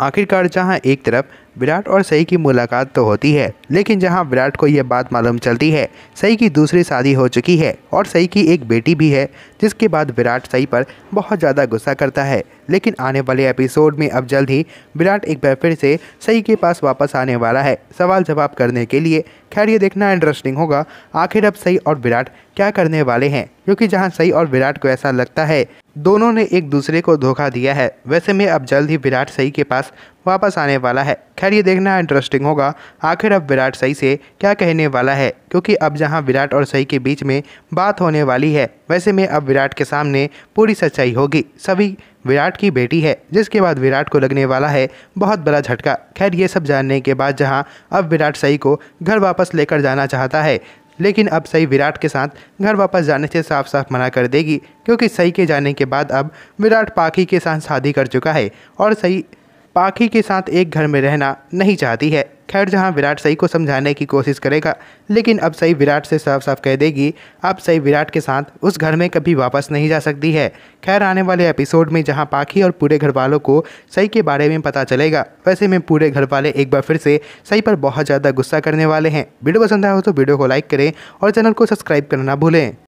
आखिरकार जहां एक तरफ विराट और सई की मुलाकात तो होती है लेकिन जहां विराट को यह बात मालूम चलती है सई की दूसरी शादी हो चुकी है और सई की एक बेटी भी है जिसके बाद विराट सई पर बहुत ज़्यादा गुस्सा करता है लेकिन आने वाले एपिसोड में अब जल्द ही विराट एक बार फिर से सई के पास वापस आने वाला है सवाल जवाब करने के लिए खैर ये देखना इंटरेस्टिंग होगा आखिर अब सई और विराट क्या करने वाले हैं क्योंकि जहाँ सई और विराट को ऐसा लगता है दोनों ने एक दूसरे को धोखा दिया है वैसे में अब जल्द ही विराट सही के पास वापस आने वाला है खैर ये देखना इंटरेस्टिंग होगा आखिर अब विराट सही से क्या कहने वाला है क्योंकि अब जहां विराट और सही के बीच में बात होने वाली है वैसे में अब विराट के सामने पूरी सच्चाई होगी सभी विराट की बेटी है जिसके बाद विराट को लगने वाला है बहुत बड़ा झटका खैर ये सब जानने के बाद जहाँ अब विराट सही को घर वापस लेकर जाना चाहता है लेकिन अब सई विराट के साथ घर वापस जाने से साफ साफ मना कर देगी क्योंकि सई के जाने के बाद अब विराट पाखी के साथ शादी कर चुका है और सई पाखी के साथ एक घर में रहना नहीं चाहती है खैर जहां विराट सही को समझाने की कोशिश करेगा लेकिन अब सही विराट से साफ साफ कह देगी अब सही विराट के साथ उस घर में कभी वापस नहीं जा सकती है खैर आने वाले एपिसोड में जहां पाखी और पूरे घर वालों को सही के बारे में पता चलेगा वैसे में पूरे घर वाले एक बार फिर से सही पर बहुत ज़्यादा गुस्सा करने वाले हैं वीडियो पसंद आया हो तो वीडियो को लाइक करें और चैनल को सब्सक्राइब करना भूलें